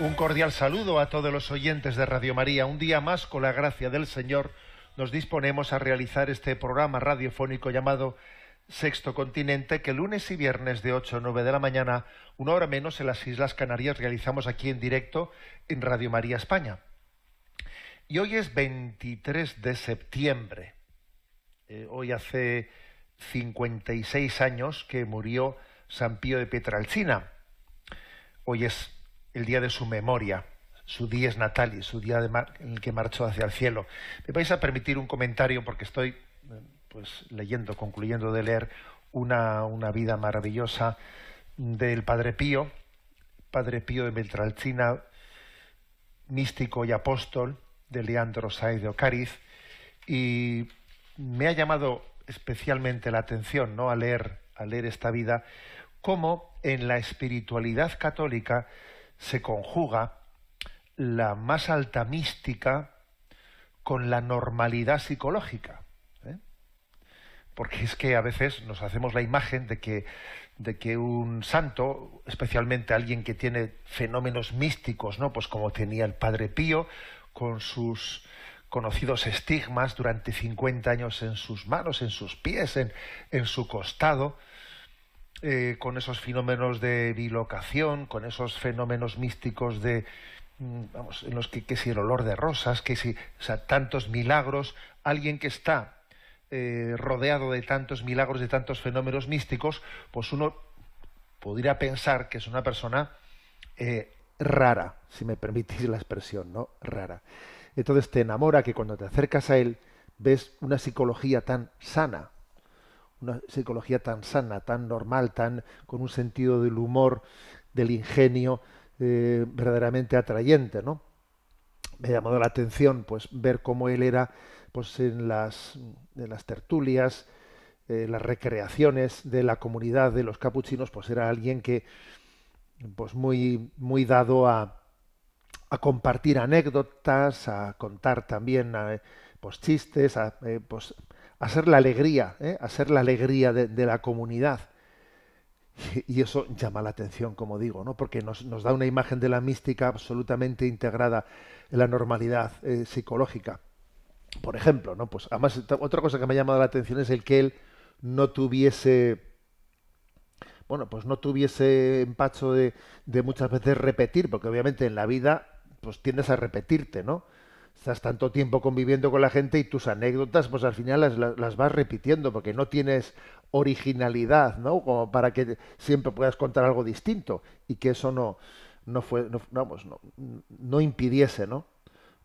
Un cordial saludo a todos los oyentes de Radio María. Un día más, con la gracia del Señor, nos disponemos a realizar este programa radiofónico llamado Sexto Continente, que lunes y viernes de 8 a 9 de la mañana, una hora menos en las Islas Canarias, realizamos aquí en directo en Radio María España. Y hoy es 23 de septiembre. Eh, hoy hace 56 años que murió San Pío de Petralcina. Hoy es el día de su memoria, su día natal y su día de en el que marchó hacia el cielo. Me vais a permitir un comentario porque estoy pues leyendo, concluyendo de leer una, vida maravillosa del Padre Pío, Padre Pío de Beltralcina, místico y apóstol de Leandro Saez de Ocariz, y me ha llamado especialmente la atención, ¿no? a leer, a leer esta vida, cómo en la espiritualidad católica se conjuga la más alta mística con la normalidad psicológica. ¿eh? Porque es que a veces nos hacemos la imagen de que, un santo, especialmente alguien que tiene fenómenos místicos, ¿no? Pues como tenía el padre Pío, con sus conocidos estigmas durante 50 años en sus manos, en sus pies, en su costado, eh, con esos fenómenos de bilocación, con esos fenómenos místicos de, mm, vamos, en los que, si el olor de rosas, que si, o sea, tantos milagros, alguien que está eh, rodeado de tantos milagros, de tantos fenómenos místicos, pues uno podría pensar que es una persona eh, rara, si me permitís la expresión, ¿no? Rara. Entonces te enamora que cuando te acercas a él ves una psicología tan sana, una psicología tan sana, tan normal, tan con un sentido del humor, del ingenio eh, verdaderamente atrayente, ¿no? Me ha llamado la atención, pues, ver cómo él era, pues, en las, las tertulias, eh, las recreaciones de la comunidad de los capuchinos, pues, era alguien que, pues, muy, muy dado a, a compartir anécdotas, a contar también, eh, pues, chistes, a, pues, a ser la alegría, ¿eh? a ser la alegría de, la comunidad. Y, eso llama la atención, como digo, ¿no? porque nos, da una imagen de la mística absolutamente integrada en la normalidad eh, psicológica. Por ejemplo, ¿no? Pues además, otra cosa que me ha llamado la atención es el que él no tuviese bueno, pues no tuviese empacho de, de muchas veces repetir, porque obviamente en la vida pues tiendes a repetirte, ¿no? estás tanto tiempo conviviendo con la gente y tus anécdotas, pues al final las, las, vas repitiendo porque no tienes originalidad, ¿no? Como para que siempre puedas contar algo distinto y que eso no, no fue, vamos, no, no impidiese, ¿no?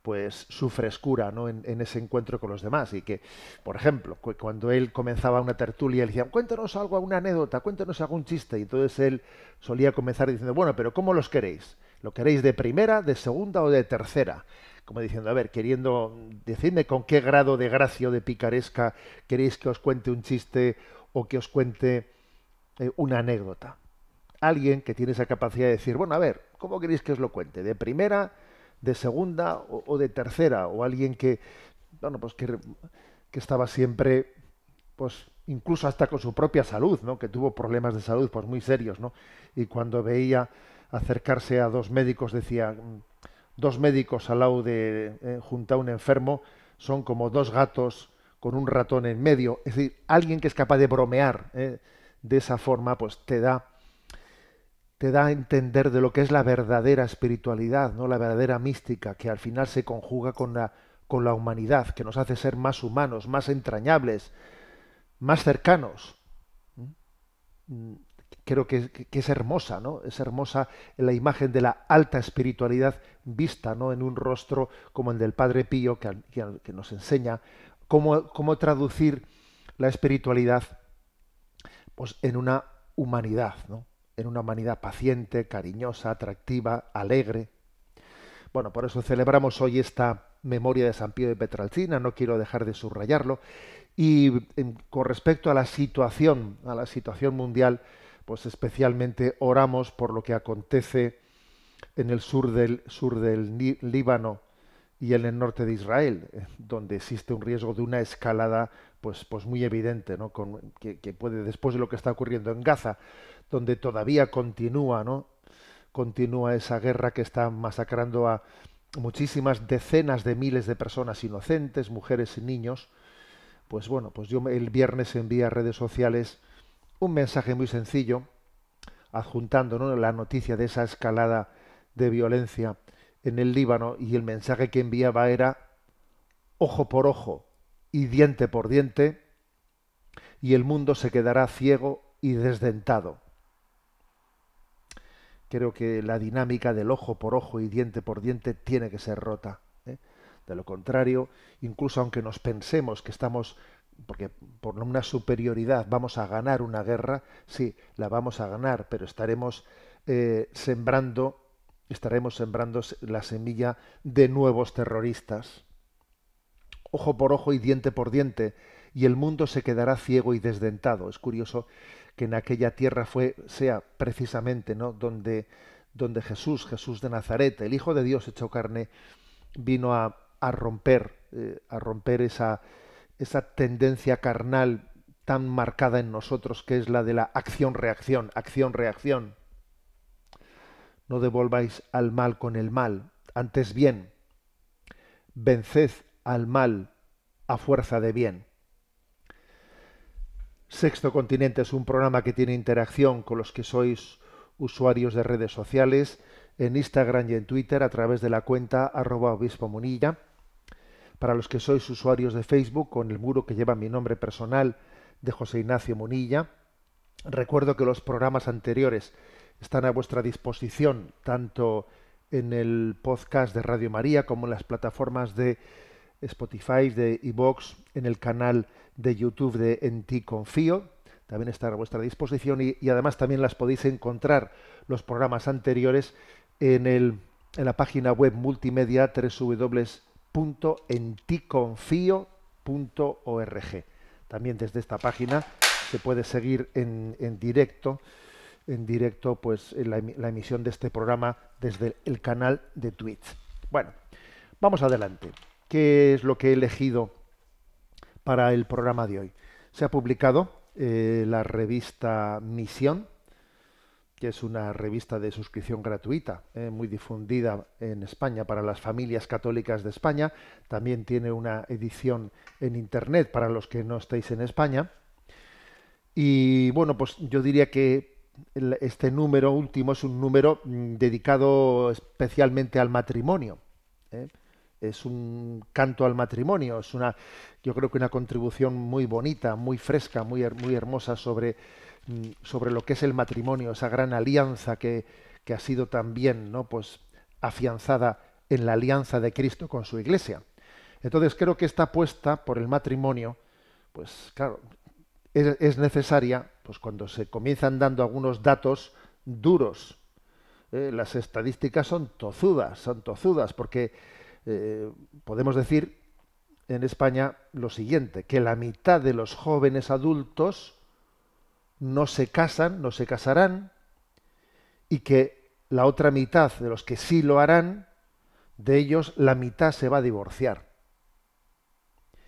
Pues su frescura, ¿no? En, ese encuentro con los demás y que, por ejemplo, cuando él comenzaba una tertulia, él decía, cuéntanos algo, una anécdota, cuéntanos algún chiste y entonces él solía comenzar diciendo, bueno, pero ¿cómo los queréis? ¿Lo queréis de primera, de segunda o de tercera? como diciendo, a ver, queriendo decirme con qué grado de gracia o de picaresca queréis que os cuente un chiste o que os cuente eh, una anécdota. Alguien que tiene esa capacidad de decir, bueno, a ver, ¿cómo queréis que os lo cuente? ¿De primera, de segunda o, de tercera? O alguien que, bueno, pues que, que estaba siempre, pues incluso hasta con su propia salud, ¿no? Que tuvo problemas de salud, pues muy serios, ¿no? Y cuando veía acercarse a dos médicos decía, dos médicos al lado de eh, junto a un enfermo son como dos gatos con un ratón en medio. Es decir, alguien que es capaz de bromear eh, de esa forma, pues te da te da a entender de lo que es la verdadera espiritualidad, no la verdadera mística, que al final se conjuga con la, con la humanidad, que nos hace ser más humanos, más entrañables, más cercanos. ¿Mm? creo que, es hermosa, ¿no? Es hermosa la imagen de la alta espiritualidad vista, ¿no? En un rostro como el del Padre Pío, que, nos enseña cómo, traducir la espiritualidad pues, en una humanidad, En una humanidad paciente, cariñosa, atractiva, alegre. Bueno, por eso celebramos hoy esta memoria de San Pío de Petralcina, no quiero dejar de subrayarlo. Y con respecto a la situación, a la situación mundial, pues especialmente oramos por lo que acontece en el sur del, sur del Líbano y en el norte de Israel, eh, donde existe un riesgo de una escalada pues, pues muy evidente, ¿no? que, puede, después de lo que está ocurriendo en Gaza, donde todavía continúa, ¿no? continúa esa guerra que está masacrando a muchísimas decenas de miles de personas inocentes, mujeres y niños, pues bueno, pues yo el viernes envía a redes sociales un mensaje muy sencillo, adjuntando la noticia de esa escalada de violencia en el Líbano y el mensaje que enviaba era ojo por ojo y diente por diente y el mundo se quedará ciego y desdentado. Creo que la dinámica del ojo por ojo y diente por diente tiene que ser rota. ¿eh? De lo contrario, incluso aunque nos pensemos que estamos porque por una superioridad vamos a ganar una guerra, sí, la vamos a ganar, pero estaremos eh, sembrando, estaremos sembrando la semilla de nuevos terroristas. Ojo por ojo y diente por diente, y el mundo se quedará ciego y desdentado. Es curioso que en aquella tierra fue, sea precisamente, ¿no? donde, donde Jesús, Jesús de Nazaret, el Hijo de Dios hecho carne, vino a, romper, eh, a romper esa esa tendencia carnal tan marcada en nosotros que es la de la acción-reacción, acción-reacción. No devolváis al mal con el mal, antes bien, venced al mal a fuerza de bien. Sexto Continente es un programa que tiene interacción con los que sois usuarios de redes sociales, en Instagram y en Twitter a través de la cuenta arroba para los que sois usuarios de Facebook con el muro que lleva mi nombre personal de José Ignacio Munilla. Recuerdo que los programas anteriores están a vuestra disposición tanto en el podcast de Radio María como en las plataformas de Spotify, de iBox, en el canal de YouTube de En Ti Confío. También están a vuestra disposición y, además también las podéis encontrar los programas anteriores en, en la página web multimedia www enticonfío.org También desde esta página se puede seguir en, directo, en directo, pues la, emisión de este programa desde el canal de Twitch. Bueno, vamos adelante. ¿Qué es lo que he elegido para el programa de hoy? Se ha publicado eh, la revista Misión, que es una revista de suscripción gratuita, eh, muy difundida en España para las familias católicas de España. También tiene una edición en Internet para los que no estéis en España. Y bueno, pues yo diría que este número último es un número mm, dedicado especialmente al matrimonio. ¿eh? Es un canto al matrimonio, es una, yo creo que una contribución muy bonita, muy fresca, muy, muy hermosa sobre Mm, sobre lo que es el matrimonio, esa gran alianza que, ha sido también ¿no? pues, afianzada en la alianza de Cristo con su iglesia. Entonces creo que esta apuesta por el matrimonio, pues claro, es, necesaria pues, cuando se comienzan dando algunos datos duros. Eh, las estadísticas son tozudas, son tozudas, porque eh, podemos decir en España lo siguiente, que la mitad de los jóvenes adultos no se casan, no se casarán, y que la otra mitad de los que sí lo harán, de ellos la mitad se va a divorciar.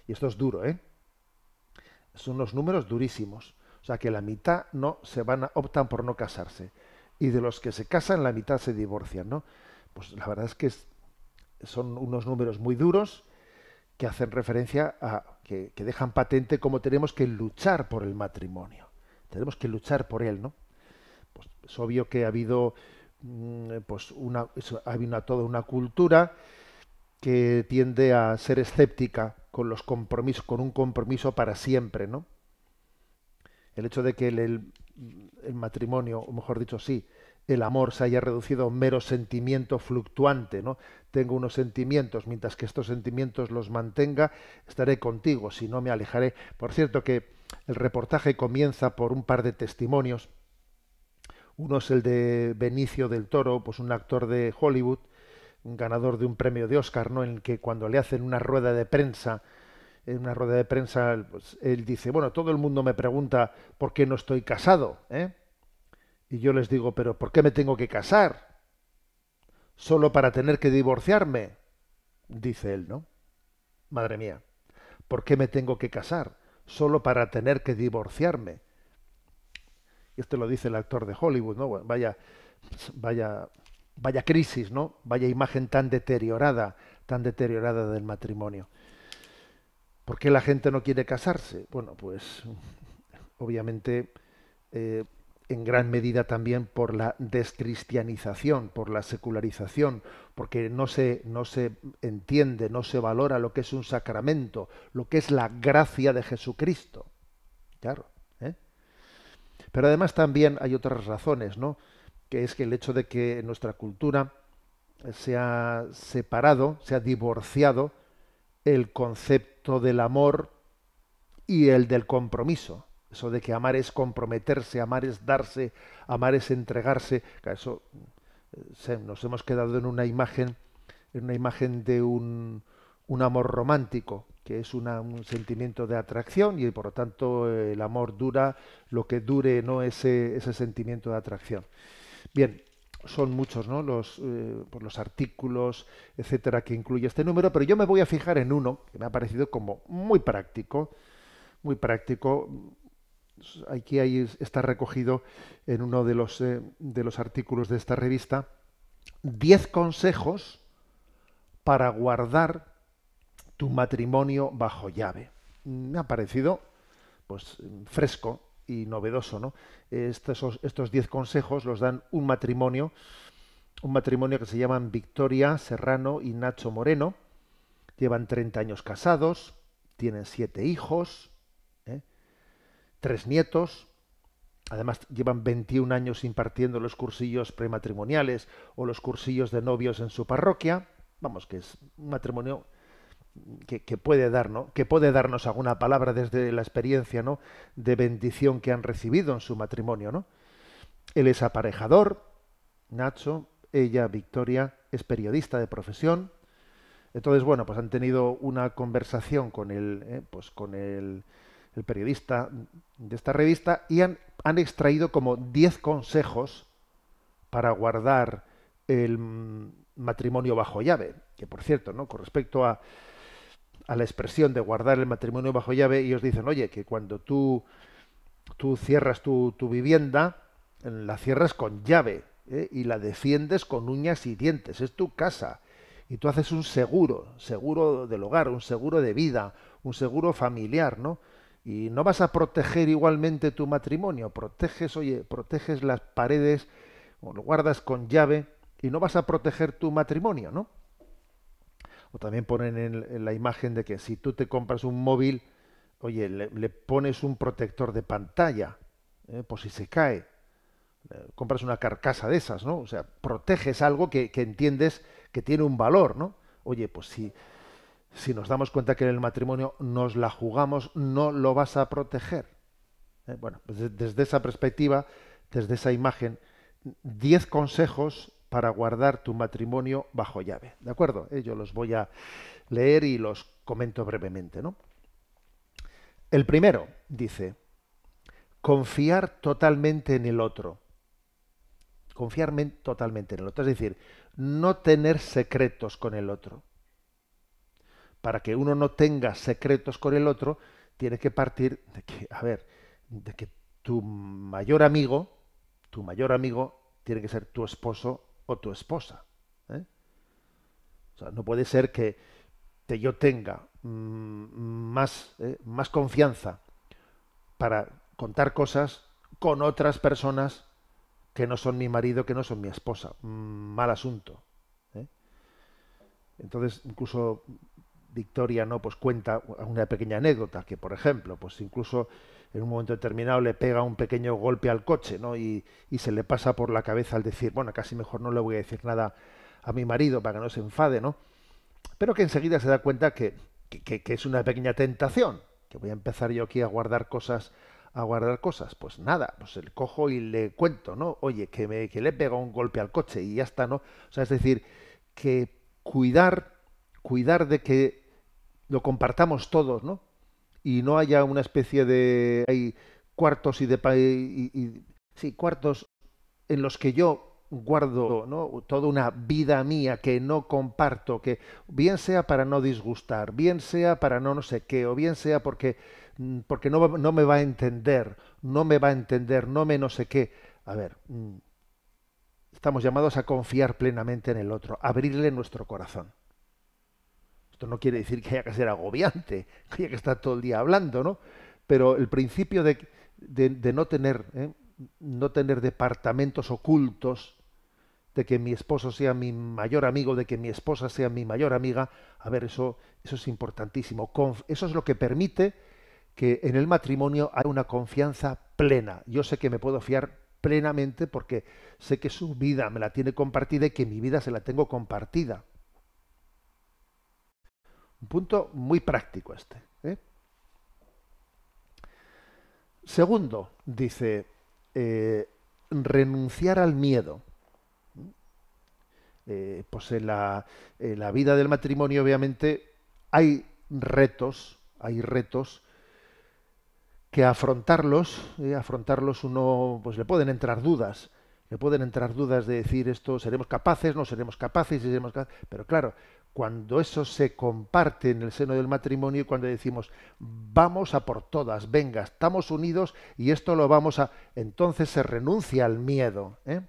Y esto es duro, ¿eh? Son unos números durísimos. O sea que la mitad no se van a, optan por no casarse. Y de los que se casan, la mitad se divorcian, ¿no? Pues la verdad es que son unos números muy duros que hacen referencia a que, que dejan patente cómo tenemos que luchar por el matrimonio tenemos que luchar por él, ¿no? Pues es obvio que ha habido mm, pues una, ha habido una, toda una cultura que tiende a ser escéptica con los compromisos, con un compromiso para siempre, ¿no? El hecho de que el, el matrimonio, o mejor dicho, sí, el amor se haya reducido a un mero sentimiento fluctuante, ¿no? Tengo unos sentimientos, mientras que estos sentimientos los mantenga, estaré contigo, si no me alejaré. Por cierto que el reportaje comienza por un par de testimonios. Uno es el de Benicio del Toro, pues un actor de Hollywood, un ganador de un premio de Oscar, ¿no? En el que cuando le hacen una rueda de prensa, en una rueda de prensa, pues él dice, bueno, todo el mundo me pregunta por qué no estoy casado, ¿eh? Y yo les digo, pero ¿por qué me tengo que casar? Solo para tener que divorciarme, dice él, ¿no? Madre mía, ¿por qué me tengo que casar? solo para tener que divorciarme. Y esto lo dice el actor de Hollywood, ¿no? vaya, vaya, vaya crisis, ¿no? Vaya imagen tan deteriorada, tan deteriorada del matrimonio. ¿Por qué la gente no quiere casarse? Bueno, pues obviamente eh, en gran medida también por la descristianización, por la secularización, porque no se, no se entiende, no se valora lo que es un sacramento, lo que es la gracia de Jesucristo. Claro. ¿eh? Pero además también hay otras razones, ¿no? Que es que el hecho de que nuestra cultura se ha separado, se ha divorciado el concepto del amor y el del compromiso. Eso de que amar es comprometerse, amar es darse, amar es entregarse. eso nos hemos quedado en una imagen, en una imagen de un, amor romántico, que es un sentimiento de atracción y por lo tanto el amor dura lo que dure no ese, ese sentimiento de atracción. Bien, son muchos ¿no? los, eh, pues los artículos, etcétera, que incluye este número, pero yo me voy a fijar en uno que me ha parecido como muy práctico, muy práctico, Aquí está recogido en uno de los, eh, de los artículos de esta revista 10 consejos para guardar tu matrimonio bajo llave. Me ha parecido pues fresco y novedoso, ¿no? Estos, estos diez consejos los dan un matrimonio, un matrimonio que se llaman Victoria Serrano y Nacho Moreno. Llevan 30 años casados, tienen siete hijos, tres nietos, además llevan 21 años impartiendo los cursillos prematrimoniales o los cursillos de novios en su parroquia, vamos, que es un matrimonio que, puede Que puede darnos alguna palabra desde la experiencia, ¿no? De bendición que han recibido en su matrimonio, ¿no? Él es aparejador, Nacho, ella, Victoria, es periodista de profesión. Entonces, bueno, pues han tenido una conversación con él eh, pues con el el periodista de esta revista, y han, extraído como 10 consejos para guardar el matrimonio bajo llave. Que por cierto, ¿no? Con respecto a, la expresión de guardar el matrimonio bajo llave, ellos dicen, oye, que cuando tú, tú cierras tu, tu vivienda, la cierras con llave ¿eh? y la defiendes con uñas y dientes, es tu casa. Y tú haces un seguro, seguro del hogar, un seguro de vida, un seguro familiar, ¿no? y no vas a proteger igualmente tu matrimonio, proteges, oye, proteges las paredes o lo guardas con llave y no vas a proteger tu matrimonio, ¿no? O también ponen en, la imagen de que si tú te compras un móvil, oye, le, pones un protector de pantalla, ¿eh? por si se cae, compras una carcasa de esas, ¿no? O sea, proteges algo que, que entiendes que tiene un valor, ¿no? Oye, pues si, si nos damos cuenta que en el matrimonio nos la jugamos, no lo vas a proteger. ¿Eh? Bueno, pues desde esa perspectiva, desde esa imagen, 10 consejos para guardar tu matrimonio bajo llave. ¿De acuerdo? ¿Eh? Yo los voy a leer y los comento brevemente. ¿no? El primero dice, confiar totalmente en el otro. Confiar totalmente en el otro. Es decir, no tener secretos con el otro para que uno no tenga secretos con el otro, tiene que partir de que, a ver, de que tu mayor amigo, tu mayor amigo tiene que ser tu esposo o tu esposa. ¿eh? O sea, no puede ser que yo tenga mm, más, ¿eh? más confianza para contar cosas con otras personas que no son mi marido, que no son mi esposa. Mm, mal asunto. ¿eh? Entonces, incluso Victoria no pues cuenta una pequeña anécdota que por ejemplo pues incluso en un momento determinado le pega un pequeño golpe al coche no y, se le pasa por la cabeza al decir bueno casi mejor no le voy a decir nada a mi marido para que no se enfade no pero que enseguida se da cuenta que, que, es una pequeña tentación que voy a empezar yo aquí a guardar cosas a guardar cosas pues nada pues el cojo y le cuento no oye que me que le pega un golpe al coche y ya está no o sea es decir que cuidar cuidar de que lo compartamos todos, ¿no? Y no haya una especie de hay cuartos y de y, y, sí, cuartos en los que yo guardo ¿no? toda una vida mía que no comparto, que bien sea para no disgustar, bien sea para no no sé qué, o bien sea porque, mm, porque no, no me va a entender, no me va a entender, no me no sé qué. A ver, mm, estamos llamados a confiar plenamente en el otro, abrirle nuestro corazón. Esto no quiere decir que haya que ser agobiante, que haya que estar todo el día hablando, ¿no? Pero el principio de, no tener, ¿eh? no tener departamentos ocultos, de que mi esposo sea mi mayor amigo, de que mi esposa sea mi mayor amiga, a ver, eso, eso es importantísimo. eso es lo que permite que en el matrimonio haya una confianza plena. Yo sé que me puedo fiar plenamente porque sé que su vida me la tiene compartida y que mi vida se la tengo compartida. Un punto muy práctico este. ¿eh? Segundo, dice, eh, renunciar al miedo. Eh, pues en la, vida del matrimonio, obviamente, hay retos, hay retos que afrontarlos, afrontarlos uno, pues le pueden entrar dudas, le pueden entrar dudas de decir esto, seremos capaces, no seremos capaces, seremos capaces? pero claro, cuando eso se comparte en el seno del matrimonio y cuando decimos vamos a por todas, venga, estamos unidos y esto lo vamos a... Entonces se renuncia al miedo. ¿eh?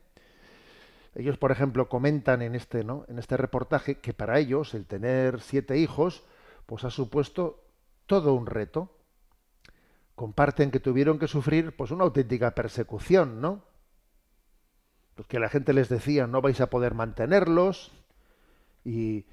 Ellos, por ejemplo, comentan en este, ¿no? en este reportaje que para ellos el tener siete hijos pues ha supuesto todo un reto. Comparten que tuvieron que sufrir pues una auténtica persecución, ¿no? Porque pues la gente les decía no vais a poder mantenerlos y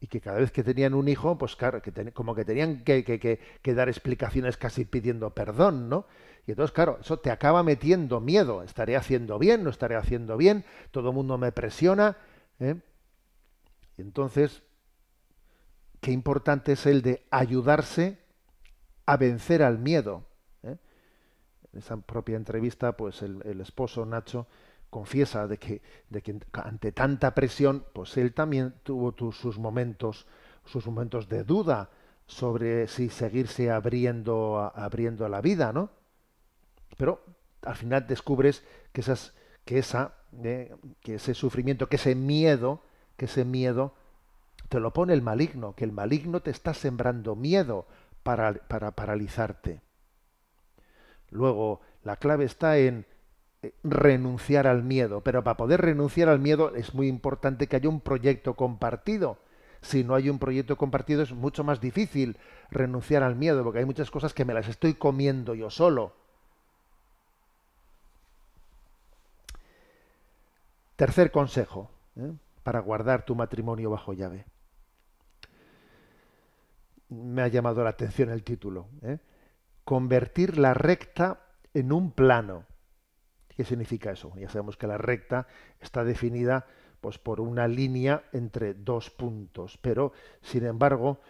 y que cada vez que tenían un hijo, pues claro, que como que tenían que, dar explicaciones casi pidiendo perdón, ¿no? Y entonces, claro, eso te acaba metiendo miedo. ¿Estaré haciendo bien? ¿No estaré haciendo bien? Todo el mundo me presiona. ¿Eh? entonces, qué importante es el de ayudarse a vencer al miedo. ¿eh? En esa propia entrevista, pues el esposo Nacho confiesa de que, de ante tanta presión, pues él también tuvo sus momentos, sus momentos de duda sobre si seguirse abriendo, abriendo la vida, ¿no? Pero al final descubres que esas, que esa, eh, que ese sufrimiento, que ese miedo, que ese miedo te lo pone el maligno, que el maligno te está sembrando miedo para, para paralizarte. Luego, la clave está en renunciar al miedo, pero para poder renunciar al miedo es muy importante que haya un proyecto compartido. Si no hay un proyecto compartido es mucho más difícil renunciar al miedo, porque hay muchas cosas que me las estoy comiendo yo solo. Tercer consejo ¿eh? para guardar tu matrimonio bajo llave. Me ha llamado la atención el título. ¿eh? Convertir la recta en un plano ¿Qué significa eso? Ya sabemos que la recta está definida pues, por una línea entre dos puntos, pero sin embargo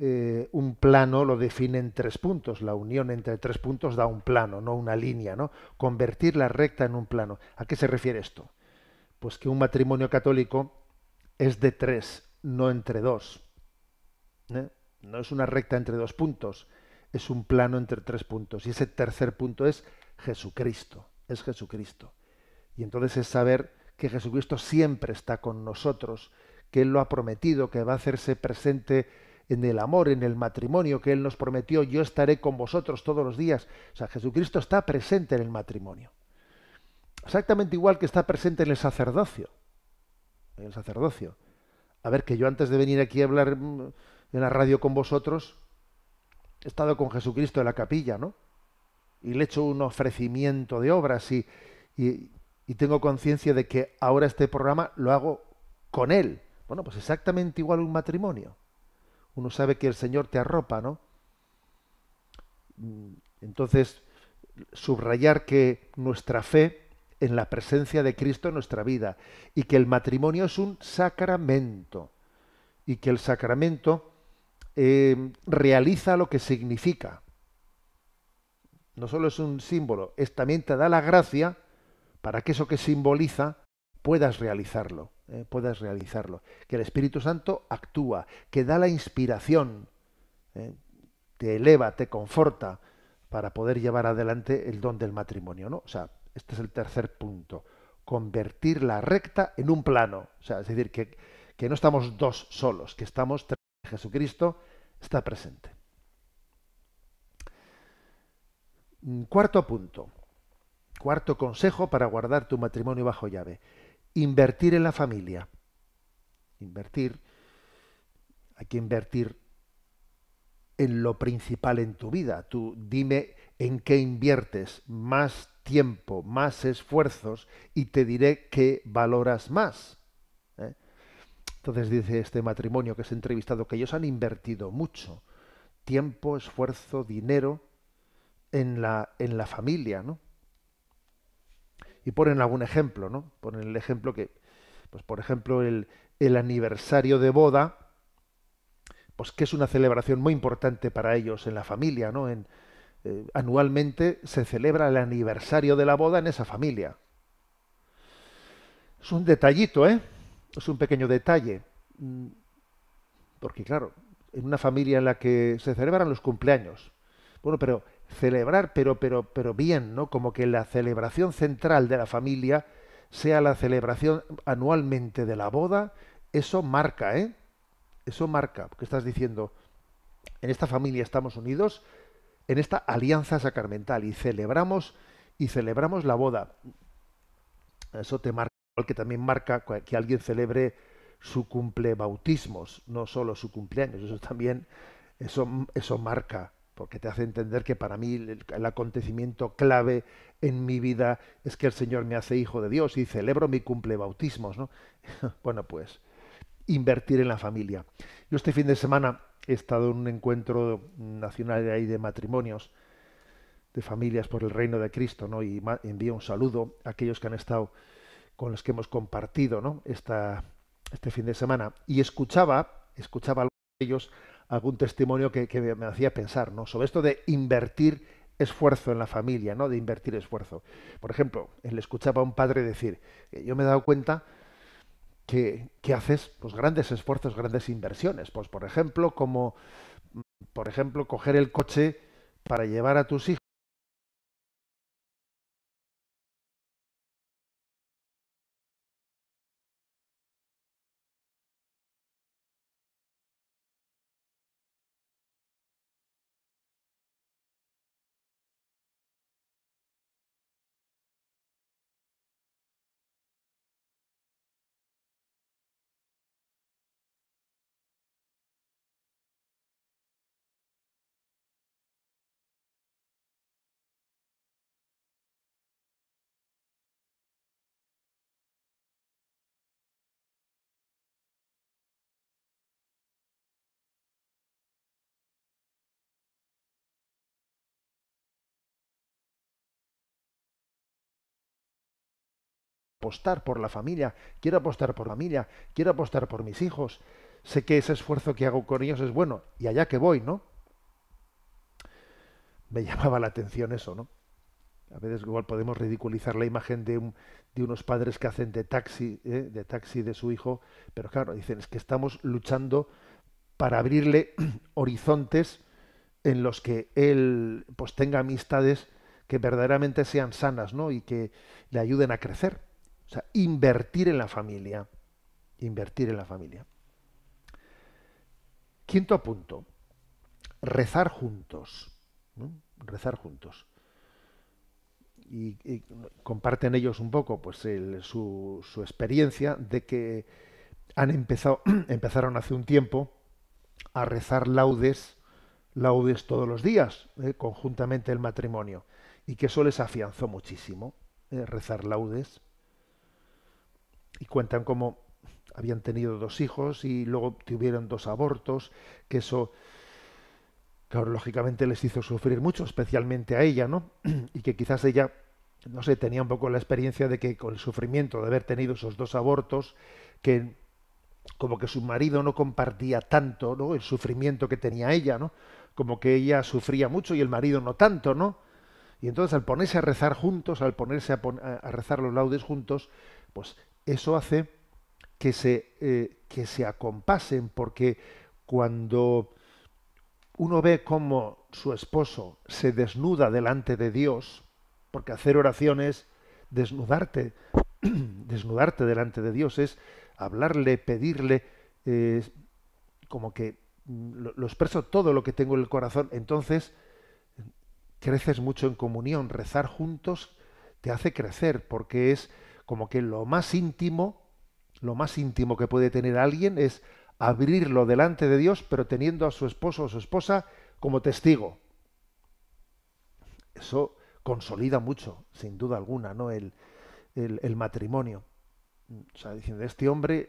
eh, un plano lo define en tres puntos. La unión entre tres puntos da un plano, no una línea. ¿no? Convertir la recta en un plano. ¿A qué se refiere esto? Pues que un matrimonio católico es de tres, no entre dos. ¿eh? No es una recta entre dos puntos, es un plano entre tres puntos. Y ese tercer punto es Jesucristo es Jesucristo. Y entonces es saber que Jesucristo siempre está con nosotros, que Él lo ha prometido, que va a hacerse presente en el amor, en el matrimonio que Él nos prometió, yo estaré con vosotros todos los días. O sea, Jesucristo está presente en el matrimonio. Exactamente igual que está presente en el sacerdocio. En el sacerdocio. A ver, que yo antes de venir aquí a hablar mm, en la radio con vosotros, he estado con Jesucristo en la capilla, ¿no? y le echo un ofrecimiento de obras y, tengo conciencia de que ahora este programa lo hago con él. Bueno, pues exactamente igual un matrimonio. Uno sabe que el Señor te arropa, ¿no? Mm, entonces, subrayar que nuestra fe en la presencia de Cristo en nuestra vida y que el matrimonio es un sacramento y que el sacramento eh, realiza lo que significa no solo es un símbolo, es también te da la gracia para que eso que simboliza puedas realizarlo, eh, puedas realizarlo. Que el Espíritu Santo actúa, que da la inspiración, eh, te eleva, te conforta para poder llevar adelante el don del matrimonio, ¿no? O sea, este es el tercer punto, convertir la recta en un plano, o sea, es decir, que, que no estamos dos solos, que estamos tres. Jesucristo está presente. Mm, cuarto punto, cuarto consejo para guardar tu matrimonio bajo llave. Invertir en la familia. Invertir, hay que invertir en lo principal en tu vida. Tú dime en qué inviertes más tiempo, más esfuerzos y te diré qué valoras más. ¿eh? Entonces dice este matrimonio que ha entrevistado que ellos han invertido mucho, tiempo, esfuerzo, dinero en la, en la familia, ¿no? Y ponen algún ejemplo, ¿no? Ponen el ejemplo que, pues por ejemplo, el, el aniversario de boda, pues que es una celebración muy importante para ellos en la familia, ¿no? Eh, anualmente se celebra el aniversario de la boda en esa familia. Es un detallito, ¿eh? Es un pequeño detalle. Mm, porque claro, en una familia en la que se celebran los cumpleaños. Bueno, pero celebrar, pero, pero, pero bien, ¿no? Como que la celebración central de la familia sea la celebración anualmente de la boda, eso marca, ¿eh? Eso marca, porque estás diciendo, en esta familia estamos unidos, en esta alianza sacramental, y celebramos, y celebramos la boda. Eso te marca, igual que también marca que alguien celebre su cumple bautismos, no solo su cumpleaños, eso también, eso, eso marca porque te hace entender que para mí el, acontecimiento clave en mi vida es que el Señor me hace hijo de Dios y celebro mi cumple bautismos, ¿no? bueno, pues invertir en la familia. Yo este fin de semana he estado en un encuentro nacional de, matrimonios, de familias por el reino de Cristo, ¿no? Y envío un saludo a aquellos que han estado con los que hemos compartido, ¿no? Esta, este fin de semana y escuchaba, escuchaba de ellos algún testimonio que, me hacía pensar, ¿no? Sobre esto de invertir esfuerzo en la familia, ¿no? De invertir esfuerzo. Por ejemplo, le escuchaba a un padre decir, eh, yo me he dado cuenta que, haces pues, grandes esfuerzos, grandes inversiones. Pues, por ejemplo, como, por ejemplo, coger el coche para llevar a tus hijos apostar por la familia, quiero apostar por la familia, quiero apostar por mis hijos, sé que ese esfuerzo que hago con ellos es bueno y allá que voy, ¿no? Me llamaba la atención eso, ¿no? A veces igual podemos ridiculizar la imagen de, un, de unos padres que hacen de taxi, ¿eh? de taxi de su hijo, pero claro, dicen, es que estamos luchando para abrirle horizontes en los que él pues tenga amistades que verdaderamente sean sanas, ¿no? Y que le ayuden a crecer. O sea, invertir en la familia. Invertir en la familia. Quinto punto. Rezar juntos. Rezar juntos. Y, comparten ellos un poco pues su, experiencia de que han empezado empezaron hace un tiempo a rezar laudes laudes todos los días eh, conjuntamente el matrimonio y que eso les afianzó muchísimo eh, rezar laudes y cuentan cómo habían tenido dos hijos y luego tuvieron dos abortos, que eso, claro, lógicamente les hizo sufrir mucho, especialmente a ella, ¿no? Y que quizás ella, no sé, tenía un poco la experiencia de que con el sufrimiento de haber tenido esos dos abortos, que como que su marido no compartía tanto, ¿no? El sufrimiento que tenía ella, ¿no? Como que ella sufría mucho y el marido no tanto, ¿no? Y entonces al ponerse a rezar juntos, al ponerse a, a rezar los laudes juntos, pues eso hace que se, eh, que se acompasen, porque cuando uno ve cómo su esposo se desnuda delante de Dios, porque hacer oraciones, desnudarte, desnudarte delante de Dios, es hablarle, pedirle, como que mm, lo, expreso todo lo que tengo en el corazón, entonces creces mucho en comunión, rezar juntos te hace crecer, porque es como que lo más íntimo, lo más íntimo que puede tener alguien es abrirlo delante de Dios, pero teniendo a su esposo o su esposa como testigo. Eso consolida mucho, sin duda alguna, ¿no? El, matrimonio. O sea, diciendo, este hombre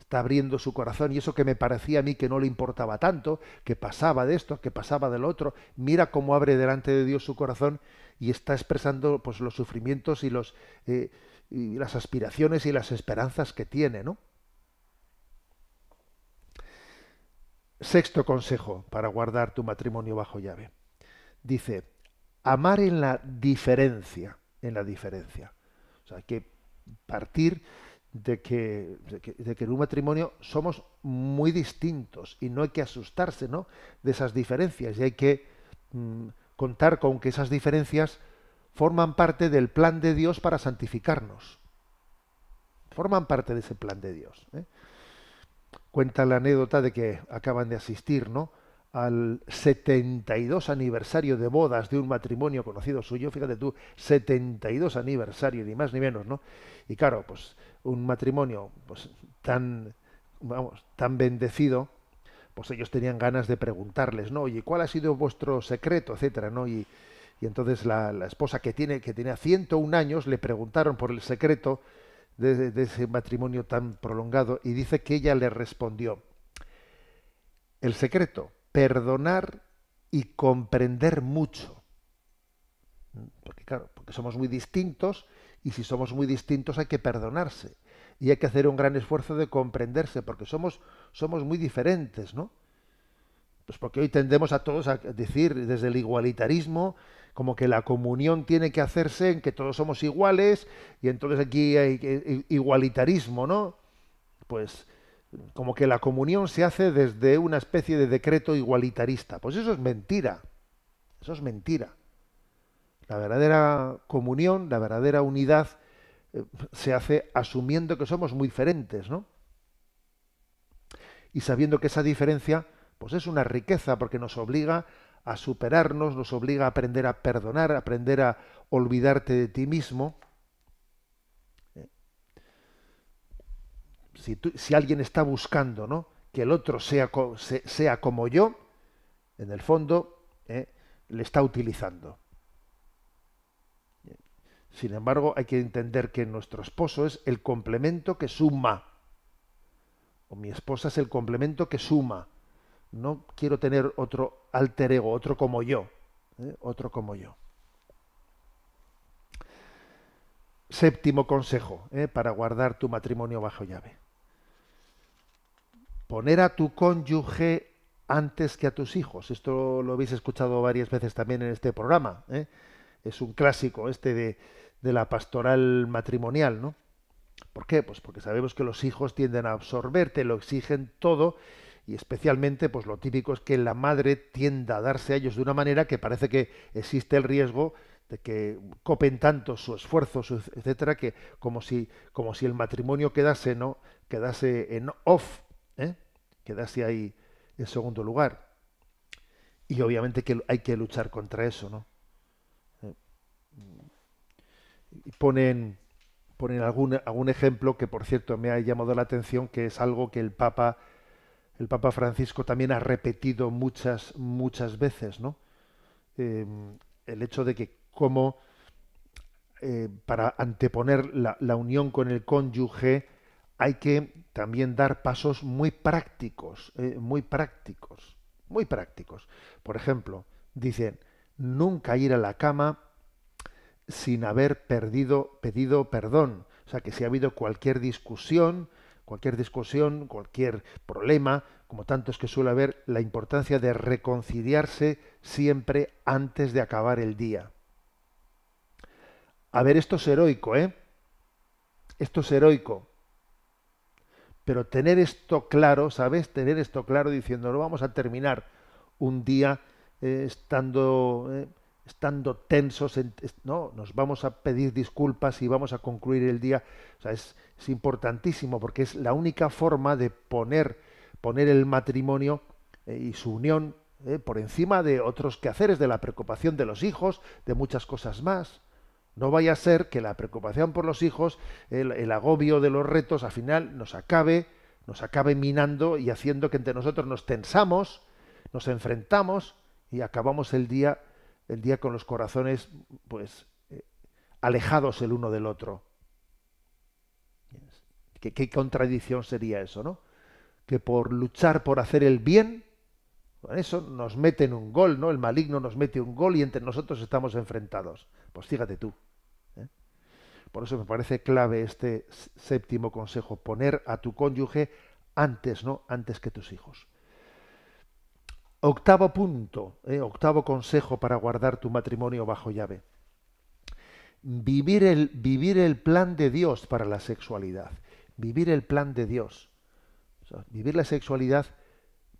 está abriendo su corazón y eso que me parecía a mí que no le importaba tanto, que pasaba de esto, que pasaba del otro, mira cómo abre delante de Dios su corazón y está expresando pues los sufrimientos y los eh, y las aspiraciones y las esperanzas que tiene, ¿no? Sexto consejo para guardar tu matrimonio bajo llave. Dice, amar en la diferencia, en la diferencia. O sea, hay que partir de que, de que, en un matrimonio somos muy distintos y no hay que asustarse de esas diferencias y hay que mm, contar con que esas diferencias forman parte del plan de Dios para santificarnos. Forman parte de ese plan de Dios. ¿eh? Cuenta la anécdota de que acaban de asistir ¿no? al 72 aniversario de bodas de un matrimonio conocido suyo. Fíjate tú, 72 aniversario, ni más ni menos, ¿no? Y claro, pues un matrimonio pues, tan, vamos, tan bendecido, pues ellos tenían ganas de preguntarles, ¿no? Oye, ¿cuál ha sido vuestro secreto, etcétera, ¿no? Y, y entonces la, esposa que tiene que tenía 101 años le preguntaron por el secreto de, ese matrimonio tan prolongado y dice que ella le respondió, el secreto, perdonar y comprender mucho. Porque claro, porque somos muy distintos y si somos muy distintos hay que perdonarse y hay que hacer un gran esfuerzo de comprenderse porque somos somos muy diferentes, ¿no? Pues porque hoy tendemos a todos a decir desde el igualitarismo como que la comunión tiene que hacerse en que todos somos iguales y entonces aquí hay eh, igualitarismo, ¿no? Pues como que la comunión se hace desde una especie de decreto igualitarista. Pues eso es mentira, eso es mentira. La verdadera comunión, la verdadera unidad eh, se hace asumiendo que somos muy diferentes, ¿no? Y sabiendo que esa diferencia pues es una riqueza porque nos obliga a superarnos, nos obliga a aprender a perdonar, a aprender a olvidarte de ti mismo. Si, alguien está buscando que el otro sea, sea como yo, en el fondo ¿eh? le está utilizando. Sin embargo, hay que entender que nuestro esposo es el complemento que suma. O mi esposa es el complemento que suma no quiero tener otro alter ego, otro como yo, ¿eh? otro como yo. Séptimo consejo ¿eh? para guardar tu matrimonio bajo llave. Poner a tu cónyuge antes que a tus hijos. Esto lo habéis escuchado varias veces también en este programa. ¿eh? Es un clásico este de, de la pastoral matrimonial, ¿no? ¿Por qué? Pues porque sabemos que los hijos tienden a absorberte, lo exigen todo y especialmente pues lo típico es que la madre tienda a darse a ellos de una manera que parece que existe el riesgo de que copen tanto su esfuerzo, etcétera, que como si como si el matrimonio quedase no quedase en off, ¿eh? quedase ahí en segundo lugar. Y obviamente que hay que luchar contra eso, ¿no? Eh, y ponen ponen algún algún ejemplo que por cierto me ha llamado la atención que es algo que el Papa el Papa Francisco también ha repetido muchas, muchas veces, ¿no? Em, el hecho de que como eh, para anteponer la, unión con el cónyuge hay que también dar pasos muy prácticos, eh, muy prácticos, muy prácticos. Por ejemplo, dicen, nunca ir a la cama sin haber pedido perdón. O sea, que si ha habido cualquier discusión, cualquier discusión, cualquier problema, como tantos que suele haber, la importancia de reconciliarse siempre antes de acabar el día. A ver, esto es heroico, ¿eh? Esto es heroico. Pero tener esto claro, ¿sabes? Tener esto claro diciendo, no vamos a terminar un día eh, estando... Eh, estando tensos, ¿no? nos vamos a pedir disculpas y vamos a concluir el día. es, importantísimo porque es la única forma de poner, poner el matrimonio eh, y su unión eh, por encima de otros quehaceres, de la preocupación de los hijos, de muchas cosas más. No vaya a ser que la preocupación por los hijos, el, el agobio de los retos, al final nos acabe, nos acabe minando y haciendo que entre nosotros nos tensamos, nos enfrentamos y acabamos el día el día con los corazones pues eh, alejados el uno del otro. ¿Qué, contradicción sería eso, ¿no? Que por luchar por hacer el bien, con eso nos meten un gol, ¿no? El maligno nos mete un gol y entre nosotros estamos enfrentados. Pues fíjate tú. ¿eh? Por eso me parece clave este séptimo consejo, poner a tu cónyuge antes, ¿no? Antes que tus hijos. Octavo punto, eh, octavo consejo para guardar tu matrimonio bajo llave. Vivir el, vivir el plan de Dios para la sexualidad. Vivir el plan de Dios. vivir la sexualidad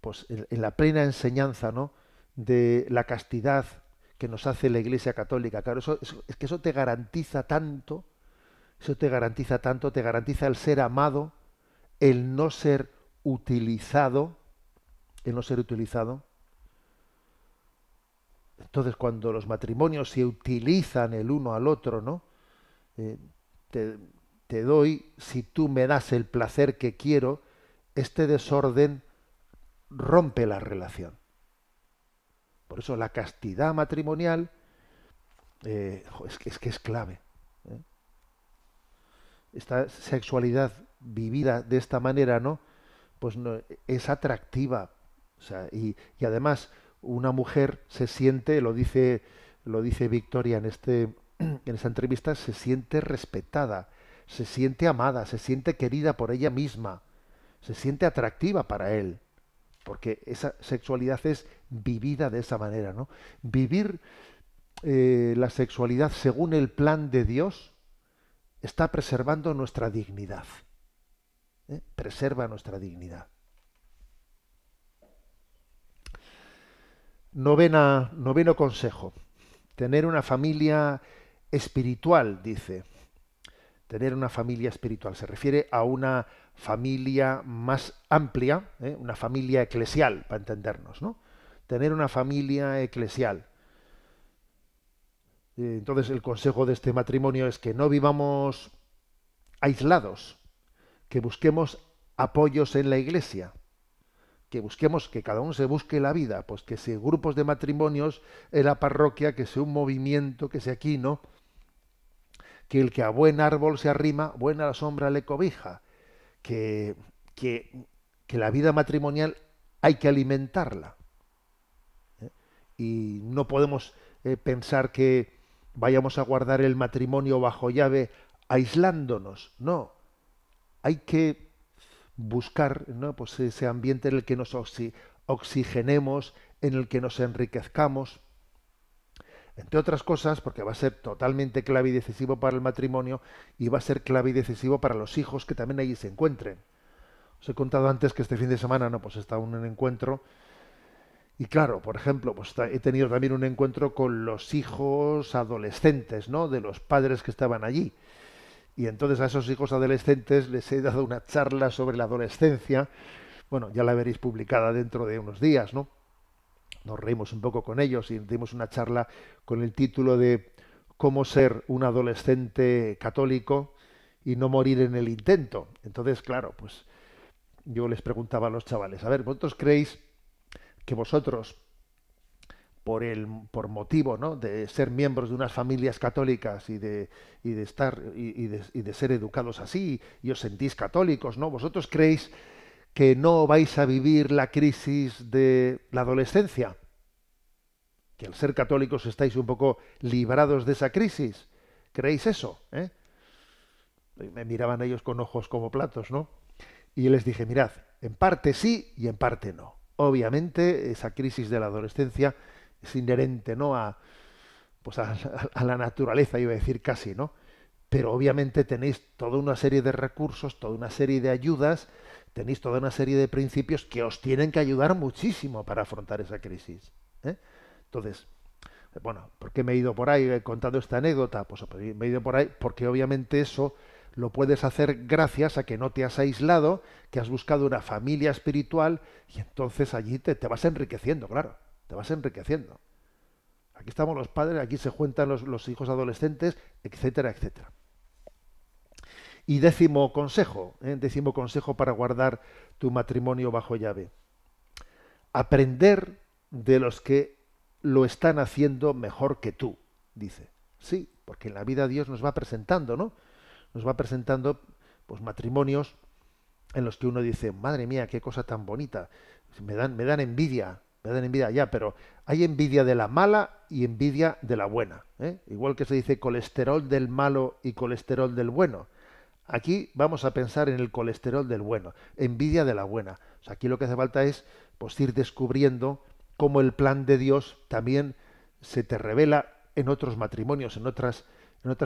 pues, en, la plena enseñanza ¿no? de la castidad que nos hace la Iglesia Católica. Claro, es que eso te garantiza tanto, eso te garantiza tanto, te garantiza el ser amado, el no ser utilizado, el no ser utilizado entonces, cuando los matrimonios se utilizan el uno al otro, ¿no? Eh, te, doy, si tú me das el placer que quiero, este desorden rompe la relación. Por eso la castidad matrimonial eh, es, que, es, clave. ¿eh? Esta sexualidad vivida de esta manera, ¿no? Pues es atractiva. y además una mujer se siente, lo dice, lo dice Victoria en este, en entrevista, se siente respetada, se siente amada, se siente querida por ella misma, se siente atractiva para él, porque esa sexualidad es vivida de esa manera, ¿no? Vivir eh, la sexualidad según el plan de Dios está preservando nuestra dignidad. ¿eh? Preserva nuestra dignidad. Novena, noveno consejo. Tener una familia espiritual, dice. Tener una familia espiritual. Se refiere a una familia más amplia, ¿eh? una familia eclesial, para entendernos, ¿no? Tener una familia eclesial. Eh, entonces el consejo de este matrimonio es que no vivamos aislados, que busquemos apoyos en la iglesia, que busquemos, que cada uno se busque la vida, pues que si grupos de matrimonios en la parroquia, que sea un movimiento, que sea aquí, ¿no? Que el que a buen árbol se arrima, buena la sombra le cobija, que, que, la vida matrimonial hay que alimentarla. ¿eh? Y no podemos eh, pensar que vayamos a guardar el matrimonio bajo llave aislándonos, no. Hay que buscar ¿no? pues ese ambiente en el que nos oxigenemos, en el que nos enriquezcamos, entre otras cosas, porque va a ser totalmente clave y decisivo para el matrimonio y va a ser clave y decisivo para los hijos que también allí se encuentren. Os he contado antes que este fin de semana, no, pues está un encuentro. Y claro, por ejemplo, pues he tenido también un encuentro con los hijos adolescentes, ¿no? De los padres que estaban allí. Y entonces a esos hijos adolescentes les he dado una charla sobre la adolescencia. Bueno, ya la veréis publicada dentro de unos días, ¿no? Nos reímos un poco con ellos y dimos una charla con el título de Cómo ser un adolescente católico y no morir en el intento. Entonces, claro, pues yo les preguntaba a los chavales, a ver, ¿vosotros creéis que vosotros por, el, por motivo ¿no? de ser miembros de unas familias católicas y de, y de estar y, de, ser educados así y os sentís católicos no vosotros creéis que no vais a vivir la crisis de la adolescencia que al ser católicos estáis un poco librados de esa crisis creéis eso eh? me miraban ellos con ojos como platos no y les dije mirad en parte sí y en parte no obviamente esa crisis de la adolescencia es inherente ¿no? a, pues a, la naturaleza, iba a decir casi, ¿no? Pero obviamente tenéis toda una serie de recursos, toda una serie de ayudas, tenéis toda una serie de principios que os tienen que ayudar muchísimo para afrontar esa crisis. ¿eh? Entonces, bueno, ¿por qué me he ido por ahí eh, contando esta anécdota? Pues, pues me he ido por ahí porque obviamente eso lo puedes hacer gracias a que no te has aislado, que has buscado una familia espiritual y entonces allí te vas enriqueciendo, claro te vas enriqueciendo. Aquí estamos los padres, aquí se cuentan los, hijos adolescentes, etcétera, etcétera. Y décimo consejo, ¿eh? décimo consejo para guardar tu matrimonio bajo llave. Aprender de los que lo están haciendo mejor que tú, dice. Sí, porque en la vida Dios nos va presentando, ¿no? Nos va presentando pues matrimonios en los que uno dice, madre mía, qué cosa tan bonita, me dan, me dan envidia, me dan envidia ya, pero hay envidia de la mala y envidia de la buena. ¿eh? Igual que se dice colesterol del malo y colesterol del bueno. Aquí vamos a pensar en el colesterol del bueno, envidia de la buena. aquí lo que hace falta es pues, ir descubriendo cómo el plan de Dios también se te revela en otros matrimonios, en otras,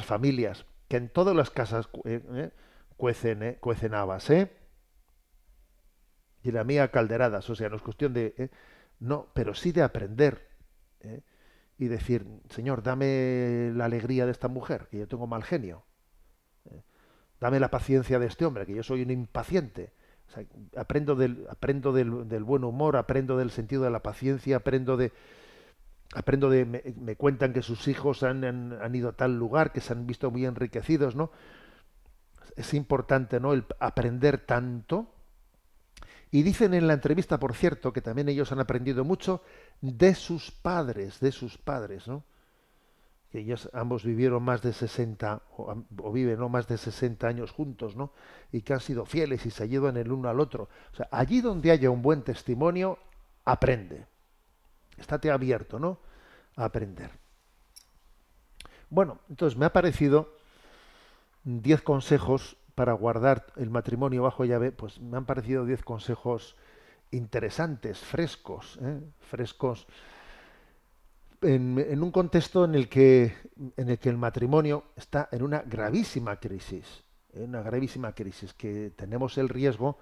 familias, que en todas las casas eh, eh, cuecen, eh, cuecen, habas. Y la mía calderadas, o sea, no es cuestión de no, pero sí de aprender. ¿eh? Y decir, Señor, dame la alegría de esta mujer, que yo tengo mal genio. ¿eh? Dame la paciencia de este hombre, que yo soy un impaciente. aprendo del, aprendo del, buen humor, aprendo del sentido de la paciencia, aprendo de... Aprendo de, me, cuentan que sus hijos han, han, ido a tal lugar, que se han visto muy enriquecidos, ¿no? Es importante, ¿no? El aprender tanto, y dicen en la entrevista, por cierto, que también ellos han aprendido mucho de sus padres, de sus padres, ¿no? Que ellos ambos vivieron más de 60, o, viven ¿no? más de 60 años juntos, ¿no? Y que han sido fieles y se ayudan el uno al otro. O sea, allí donde haya un buen testimonio, aprende. Estate abierto, ¿no? A aprender. Bueno, entonces me ha parecido 10 consejos para guardar el matrimonio bajo llave, pues me han parecido diez consejos interesantes, frescos, ¿eh? frescos. En, un contexto en el, que, en el que el matrimonio está en una gravísima crisis, en una gravísima crisis, que tenemos el riesgo,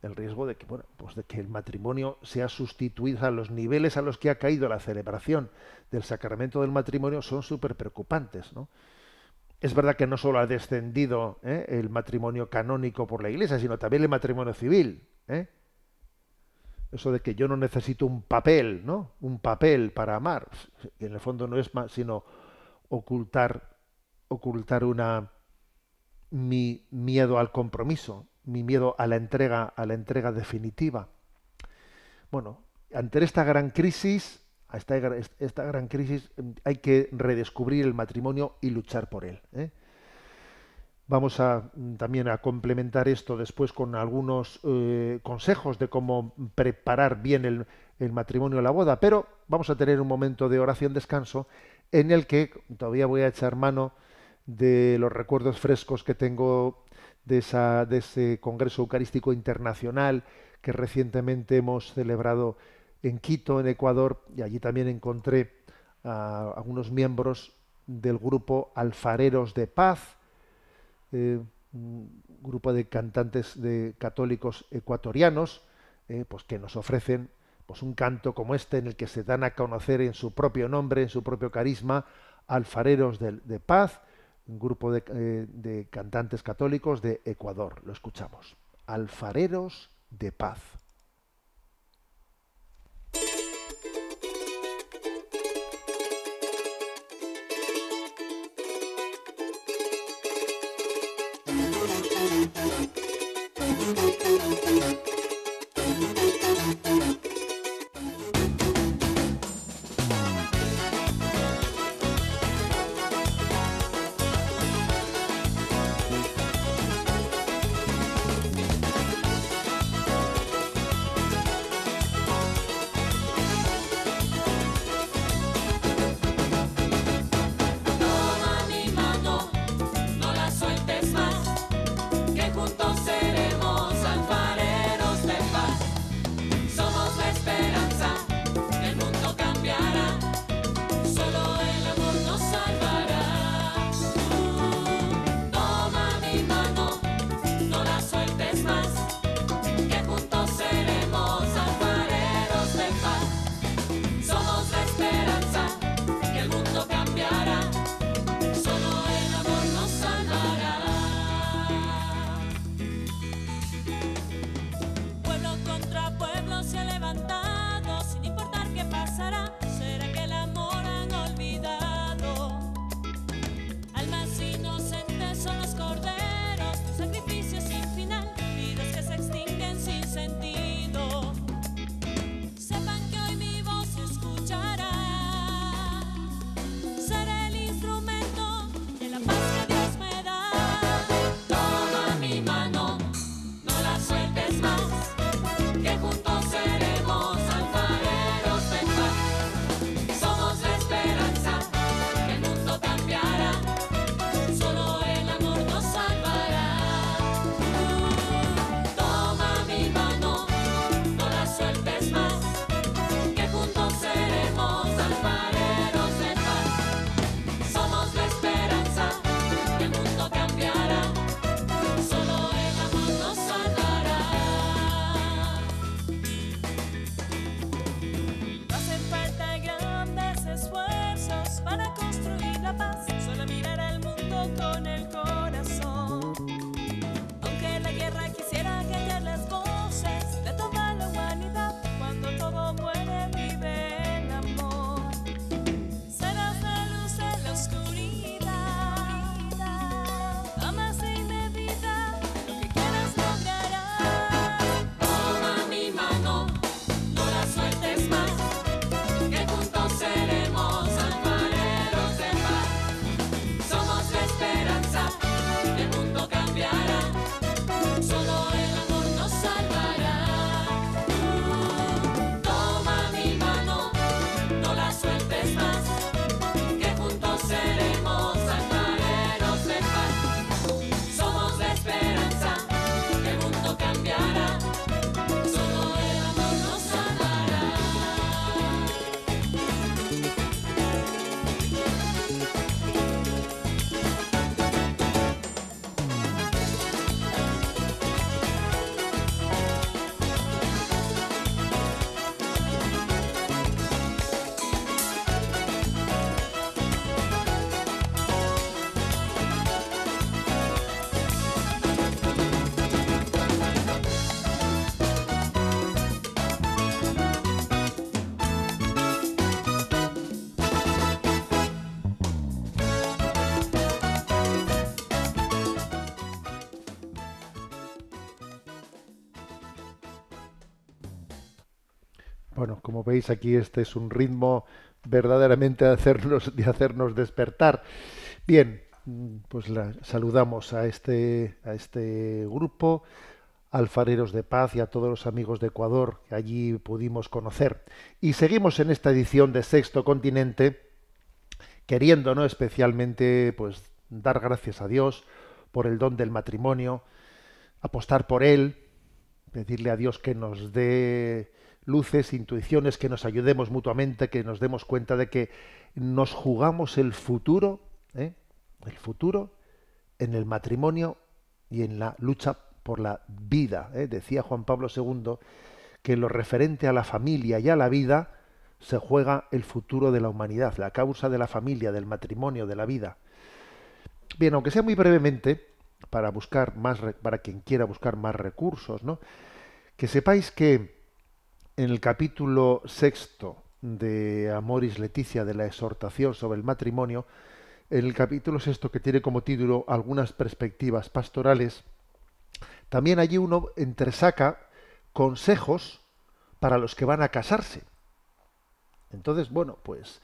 el riesgo de que, pues de que el matrimonio sea sustituido, a los niveles a los que ha caído la celebración del sacramento del matrimonio son súper preocupantes, ¿no? Es verdad que no solo ha descendido ¿eh? el matrimonio canónico por la Iglesia, sino también el matrimonio civil. ¿eh? Eso de que yo no necesito un papel, ¿no? Un papel para amar. Pues, en el fondo no es más, sino ocultar, ocultar una mi miedo al compromiso, mi miedo a la entrega, a la entrega definitiva. Bueno, ante esta gran crisis, esta, gran crisis em, hay que redescubrir el matrimonio y luchar por él. ¿eh? Vamos a mm, también a complementar esto después con algunos eh, consejos de cómo preparar bien el, matrimonio a la boda, pero vamos a tener un momento de oración descanso en el que todavía voy a echar mano de los recuerdos frescos que tengo de, esa, de ese Congreso Eucarístico Internacional que recientemente hemos celebrado en Quito, en Ecuador, y allí también encontré a algunos miembros del grupo Alfareros de Paz, eh, un grupo de cantantes de católicos ecuatorianos, eh, pues que nos ofrecen pues un canto como este en el que se dan a conocer en su propio nombre, en su propio carisma, Alfareros de, Paz, un grupo eh, de cantantes católicos de Ecuador. Lo escuchamos. Alfareros de Paz. Como veis aquí, este es un ritmo verdaderamente de hacernos, de hacernos despertar. Bien, pues saludamos a este, a este grupo, Alfareros de Paz y a todos los amigos de Ecuador que allí pudimos conocer. Y seguimos en esta edición de Sexto Continente, queriendo ¿no? especialmente pues, dar gracias a Dios por el don del matrimonio, apostar por él, pedirle a Dios que nos dé luces, intuiciones, que nos ayudemos mutuamente, que nos demos cuenta de que nos jugamos el futuro, ¿eh? el futuro en el matrimonio y en la lucha por la vida. ¿eh? Decía Juan Pablo II que lo referente a la familia y a la vida se juega el futuro de la humanidad, la causa de la familia, del matrimonio, de la vida. Bien, aunque sea muy brevemente, para buscar más, para quien quiera buscar más recursos, ¿no? Que sepáis que en el capítulo sexto de Amoris Leticia, de la exhortación sobre el matrimonio, en el capítulo sexto que tiene como título algunas perspectivas pastorales, también allí uno entresaca consejos para los que van a casarse. Entonces, bueno, pues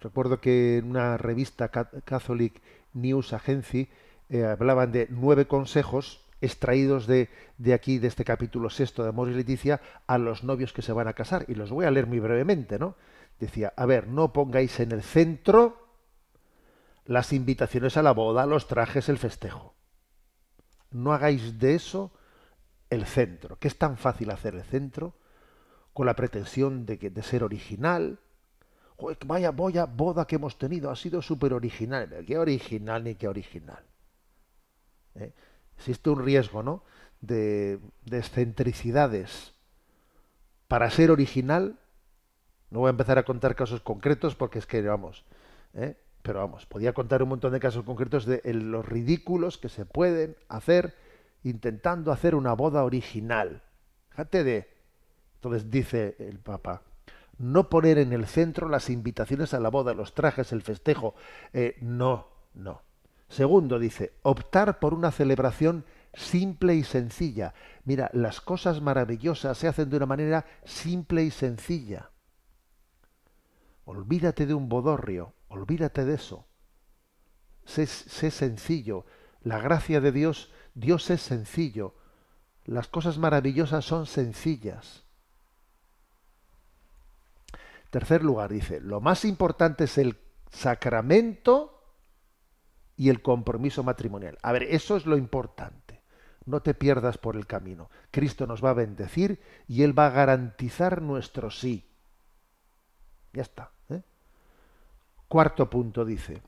recuerdo que en una revista Catholic News Agency eh, hablaban de nueve consejos extraídos de, de aquí, de este capítulo sexto de Amor y Leticia, a los novios que se van a casar. Y los voy a leer muy brevemente, ¿no? Decía, a ver, no pongáis en el centro las invitaciones a la boda, los trajes, el festejo. No hagáis de eso el centro, que es tan fácil hacer el centro con la pretensión de, que, de ser original. vaya, vaya boda que hemos tenido, ha sido súper original. Qué original ni qué original. ¿Eh? existe un riesgo ¿no? de, de excentricidades. Para ser original, no voy a empezar a contar casos concretos porque es que, vamos, ¿eh? pero vamos, podía contar un montón de casos concretos de los ridículos que se pueden hacer intentando hacer una boda original. Fíjate de... Entonces dice el Papa, no poner en el centro las invitaciones a la boda, los trajes, el festejo. Eh, no, no. Segundo, dice, optar por una celebración simple y sencilla. Mira, las cosas maravillosas se hacen de una manera simple y sencilla. Olvídate de un bodorrio, olvídate de eso. Sé, sé sencillo. La gracia de Dios, Dios es sencillo. Las cosas maravillosas son sencillas. Tercer lugar, dice, lo más importante es el sacramento y el compromiso matrimonial. A ver, eso es lo importante. No te pierdas por el camino. Cristo nos va a bendecir y Él va a garantizar nuestro sí. Ya está. ¿eh? Cuarto punto dice,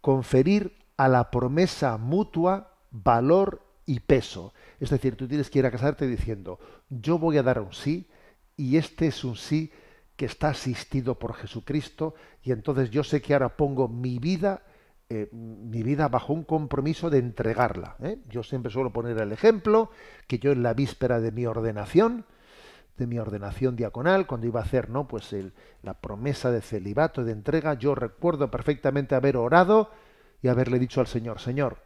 conferir a la promesa mutua valor y peso. Es decir, tú tienes que ir a casarte diciendo, yo voy a dar un sí y este es un sí que está asistido por Jesucristo y entonces yo sé que ahora pongo mi vida eh, mi vida bajo un compromiso de entregarla. ¿eh? Yo siempre suelo poner el ejemplo que yo en la víspera de mi ordenación, de mi ordenación diaconal, cuando iba a hacer ¿no? pues la promesa de celibato, de entrega, yo recuerdo perfectamente haber orado y haberle dicho al Señor, Señor,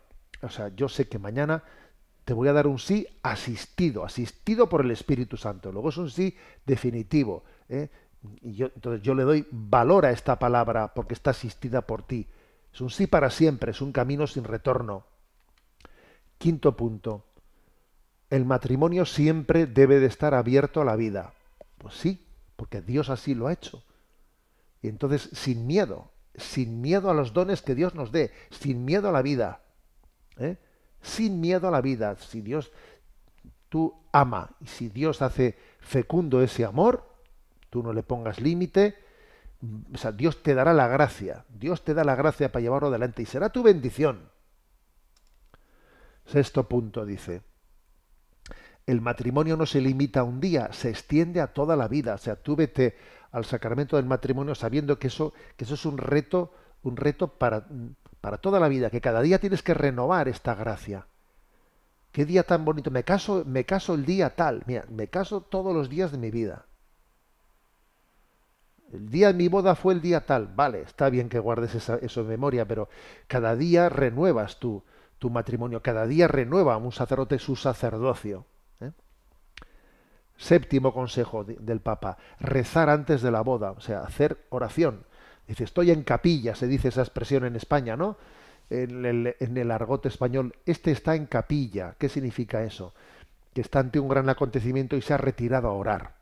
o sea, yo sé que mañana te voy a dar un sí asistido, asistido por el Espíritu Santo. Luego es un sí definitivo. ¿eh? Y yo, entonces yo le doy valor a esta palabra porque está asistida por ti. Es un sí para siempre, es un camino sin retorno. Quinto punto. El matrimonio siempre debe de estar abierto a la vida. Pues sí, porque Dios así lo ha hecho. Y entonces, sin miedo, sin miedo a los dones que Dios nos dé, sin miedo a la vida. ¿eh? Sin miedo a la vida. Si Dios tú ama y si Dios hace fecundo ese amor, tú no le pongas límite, Dios te dará la gracia, Dios te da la gracia para llevarlo adelante y será tu bendición. Sexto punto dice, el matrimonio no se limita a un día, se extiende a toda la vida. O sea, tú vete al sacramento del matrimonio sabiendo que eso, que eso es un reto, un reto para, para toda la vida, que cada día tienes que renovar esta gracia. Qué día tan bonito. Me caso, me caso el día tal. me caso todos los días de mi vida. El día de mi boda fue el día tal. Vale, está bien que guardes esa, eso en memoria, pero cada día renuevas tu, tu matrimonio, cada día renueva un sacerdote su sacerdocio. ¿eh? Séptimo consejo del Papa, rezar antes de la boda, o sea, hacer oración. Dice, estoy en capilla, se dice esa expresión en España, ¿no? En el, en el español, este está en capilla. ¿Qué significa eso? Que está ante un gran acontecimiento y se ha retirado a orar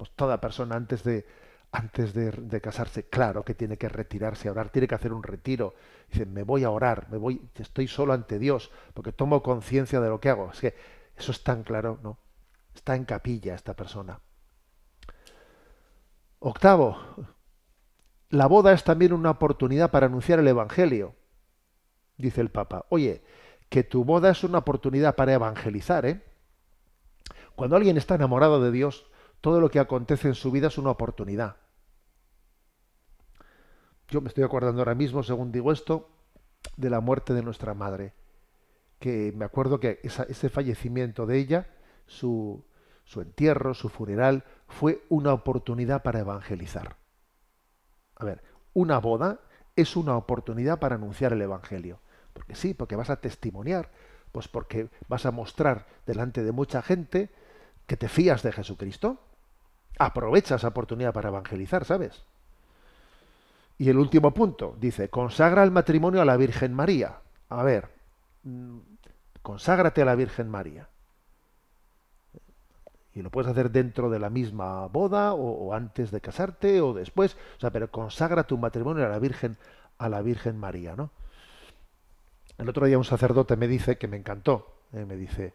pues toda persona antes de antes de, casarse, claro que tiene que retirarse a orar, tiene que hacer un retiro. Dice, me voy a orar, me voy, estoy solo ante Dios, porque tomo conciencia de lo que hago. Es que eso es tan claro, ¿no? Está en capilla esta persona. Octavo, la boda es también una oportunidad para anunciar el Evangelio, dice el Papa. Oye, que tu boda es una oportunidad para evangelizar, ¿eh? Cuando alguien está enamorado de Dios, todo lo que acontece en su vida es una oportunidad. Yo me estoy acordando ahora mismo, según digo esto, de la muerte de nuestra madre. Que me acuerdo que ese fallecimiento de ella, su, su entierro, su funeral, fue una oportunidad para evangelizar. A ver, una boda es una oportunidad para anunciar el Evangelio. Porque sí, porque vas a testimoniar, pues porque vas a mostrar delante de mucha gente que te fías de Jesucristo. Aprovecha esa oportunidad para evangelizar, ¿sabes? Y el último punto, dice, consagra el matrimonio a la Virgen María. A ver, mm, conságrate a la Virgen María. Y lo puedes hacer dentro de la misma boda o, antes de casarte o después. O sea, pero consagra tu matrimonio a la Virgen, a la Virgen María, ¿no? El otro día un sacerdote me dice que me encantó. Eh, me dice,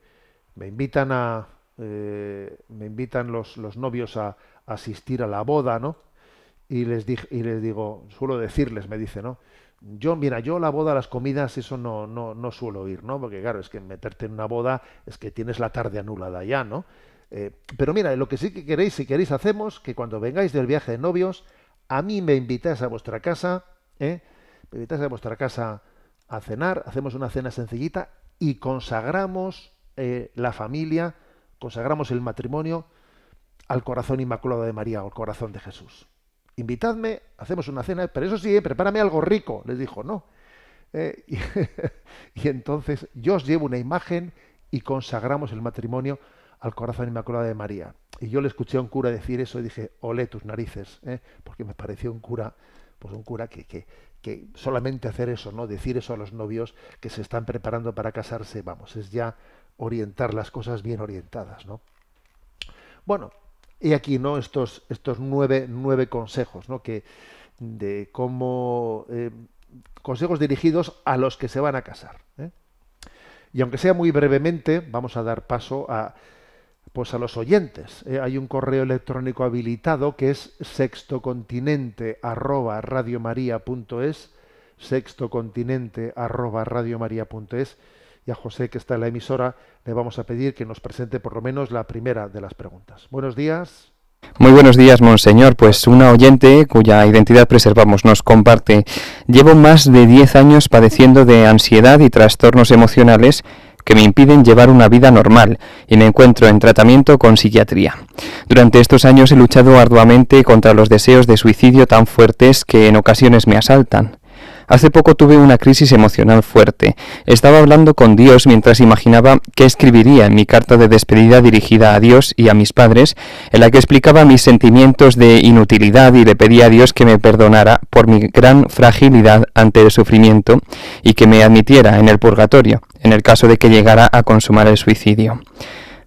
me invitan a, eh, me invitan los, los novios a, asistir a la boda, ¿no? Y les, y les digo, suelo decirles, me dice, ¿no? Yo, mira, yo la boda, las comidas, eso no, no, suelo ir, ¿no? Porque claro, es que meterte en una boda es que tienes la tarde anulada ya, ¿no? Eh, pero mira, lo que sí que queréis, si queréis, hacemos que cuando vengáis del viaje de novios, a mí me invitáis a vuestra casa, ¿eh? me invitáis a vuestra casa a cenar, hacemos una cena sencillita y consagramos eh, la familia Consagramos el matrimonio al corazón inmaculado de María o al corazón de Jesús. Invitadme, hacemos una cena, pero eso sí, eh, prepárame algo rico. Les dijo, no. Eh, y, entonces yo os llevo una imagen y consagramos el matrimonio al corazón inmaculado de María. Y yo le escuché a un cura decir eso y dije, olé tus narices, eh, porque me pareció un cura, pues un cura que, que, que solamente hacer eso, ¿no? Decir eso a los novios que se están preparando para casarse, vamos, es ya orientar las cosas bien orientadas, ¿no? Bueno, y aquí, ¿no? Estos, estos nueve, consejos, ¿no? Que de cómo eh, consejos dirigidos a los que se van a casar. ¿eh? Y aunque sea muy brevemente, vamos a dar paso a, pues a los oyentes. ¿eh? hay un correo electrónico habilitado que es sextocontinente@radiomaria.es, sextocontinente@radiomaria.es y a José, que está en la emisora, le vamos a pedir que nos presente por lo menos la primera de las preguntas. Buenos días. Muy buenos días, monseñor. Pues una oyente cuya identidad preservamos nos comparte. Llevo más de 10 años padeciendo de ansiedad y trastornos emocionales que me impiden llevar una vida normal y me encuentro en tratamiento con psiquiatría. Durante estos años he luchado arduamente contra los deseos de suicidio tan fuertes que en ocasiones me asaltan. Hace poco tuve una crisis emocional fuerte. Estaba hablando con Dios mientras imaginaba qué escribiría en mi carta de despedida dirigida a Dios y a mis padres, en la que explicaba mis sentimientos de inutilidad y le pedía a Dios que me perdonara por mi gran fragilidad ante el sufrimiento y que me admitiera en el purgatorio, en el caso de que llegara a consumar el suicidio.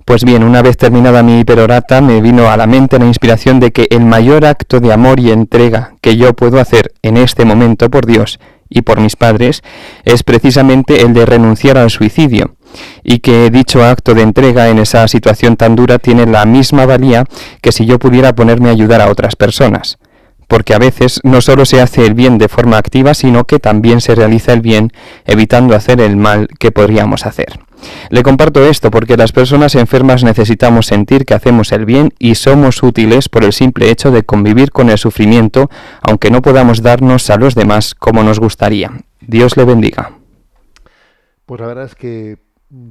Pues bien, una vez terminada mi perorata, me vino a la mente la inspiración de que el mayor acto de amor y entrega que yo puedo hacer en este momento por Dios y por mis padres es precisamente el de renunciar al suicidio y que dicho acto de entrega en esa situación tan dura tiene la misma valía que si yo pudiera ponerme a ayudar a otras personas. Porque a veces no solo se hace el bien de forma activa, sino que también se realiza el bien evitando hacer el mal que podríamos hacer. Le comparto esto porque las personas enfermas necesitamos sentir que hacemos el bien y somos útiles por el simple hecho de convivir con el sufrimiento, aunque no podamos darnos a los demás como nos gustaría. Dios le bendiga. Pues la verdad es que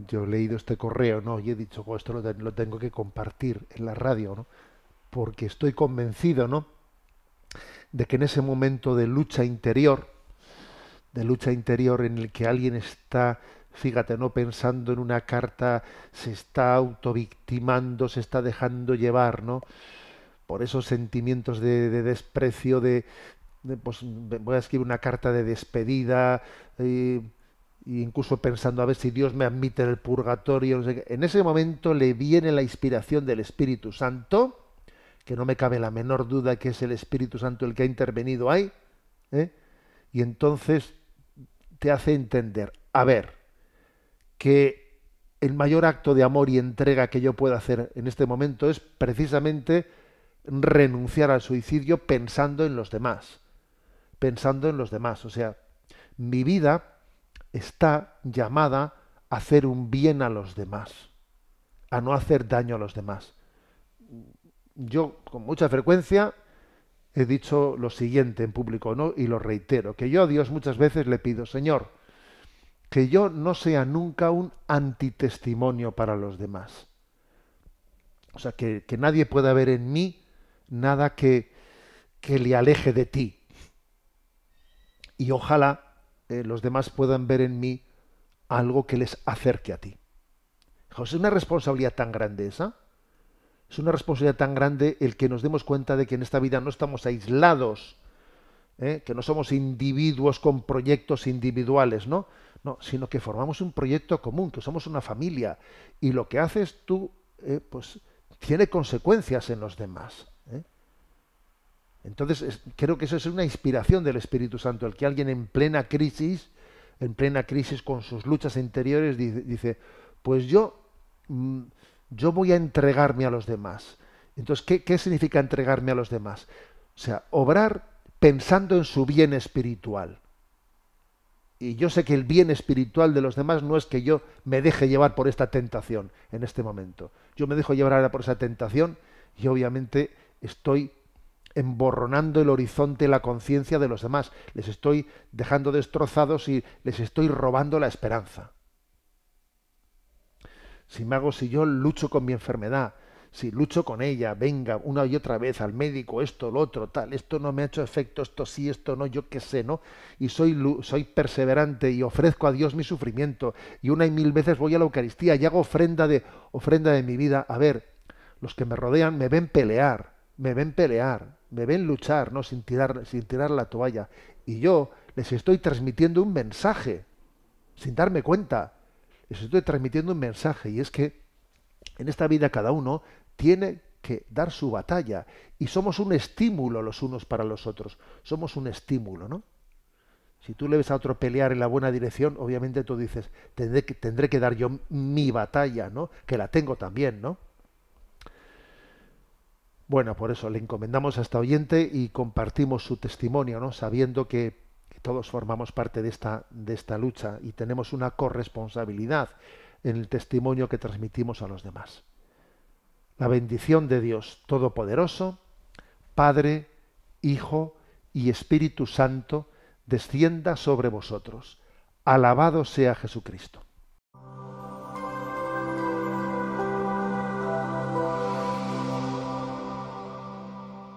yo he leído este correo, ¿no? Y he dicho, esto lo, tengo que compartir en la radio, ¿no? Porque estoy convencido, ¿no? De que en ese momento de lucha interior, de lucha interior en el que alguien está fíjate, no pensando en una carta, se está autovictimando, se está dejando llevar, ¿no? Por esos sentimientos de, desprecio, pues, de, voy a escribir una carta de despedida, incluso pensando a ver si Dios me admite en el purgatorio. en ese momento le viene la inspiración del Espíritu Santo, que no me cabe la menor duda que es el Espíritu Santo el que ha intervenido ahí, ¿eh? y entonces te hace entender, a ver, que el mayor acto de amor y entrega que yo pueda hacer en este momento es precisamente renunciar al suicidio pensando en los demás, pensando en los demás. O sea, mi vida está llamada a hacer un bien a los demás, a no hacer daño a los demás. Yo con mucha frecuencia he dicho lo siguiente en público, ¿no? Y lo reitero, que yo a Dios muchas veces le pido, Señor, que yo no sea nunca un antitestimonio para los demás. O sea, que, nadie pueda ver en mí nada que, que le aleje de ti. Y ojalá eh, los demás puedan ver en mí algo que les acerque a ti. José, es una responsabilidad tan grande esa. Es una responsabilidad tan grande el que nos demos cuenta de que en esta vida no estamos aislados ¿eh? que no somos individuos con proyectos individuales, ¿no? No, sino que formamos un proyecto común, que somos una familia, y lo que haces tú, eh, pues tiene consecuencias en los demás. ¿eh? Entonces, creo que eso es una inspiración del Espíritu Santo, el que alguien en plena crisis, en plena crisis con sus luchas interiores, dice, pues yo, mm, yo voy a entregarme a los demás. Entonces, ¿qué, ¿qué significa entregarme a los demás? O sea, obrar pensando en su bien espiritual. Y yo sé que el bien espiritual de los demás no es que yo me deje llevar por esta tentación en este momento. Yo me dejo llevar por esa tentación y obviamente estoy emborronando el horizonte, la conciencia de los demás. Les estoy dejando destrozados y les estoy robando la esperanza. Si me hago, si yo lucho con mi enfermedad, si lucho con ella, venga, una y otra vez al médico, esto, lo otro, tal, esto no me ha hecho efecto, esto sí, esto no, yo qué sé, ¿no? Y soy, soy perseverante y ofrezco a Dios mi sufrimiento y una y mil veces voy a la Eucaristía y hago ofrenda de, ofrenda de mi vida. A ver, los que me rodean me ven pelear, me ven pelear, me ven luchar, ¿no? Sin tirar, sin tirar la toalla. Y yo les estoy transmitiendo un mensaje, sin darme cuenta. Les estoy transmitiendo un mensaje y es que en esta vida cada uno tiene que dar su batalla y somos un estímulo los unos para los otros. Somos un estímulo, ¿no? Si tú le ves a otro pelear en la buena dirección, obviamente tú dices, tendré que, dar yo mi batalla, ¿no? Que la tengo también, ¿no? Bueno, por eso le encomendamos a esta oyente y compartimos su testimonio, ¿no? Sabiendo que, todos formamos parte de esta, de esta lucha y tenemos una corresponsabilidad en el testimonio que transmitimos a los demás. La bendición de Dios Todopoderoso, Padre, Hijo y Espíritu Santo, descienda sobre vosotros. Alabado sea Jesucristo.